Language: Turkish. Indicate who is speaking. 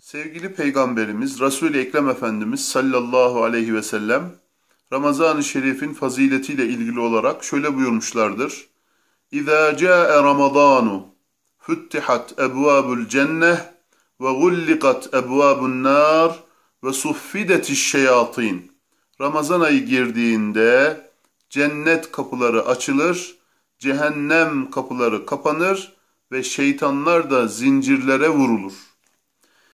Speaker 1: Sevgili Peygamberimiz Resul-i Ekrem Efendimiz sallallahu aleyhi ve sellem Ramazan-ı Şerif'in faziletiyle ilgili olarak şöyle buyurmuşlardır. İza ca'e Ramazanu futtihat ebvabul cenneh ve gullikat ebvabun nar ve suffidetiş şeyatin. Ramazan ayı girdiğinde cennet kapıları açılır, cehennem kapıları kapanır ve şeytanlar da zincirlere vurulur.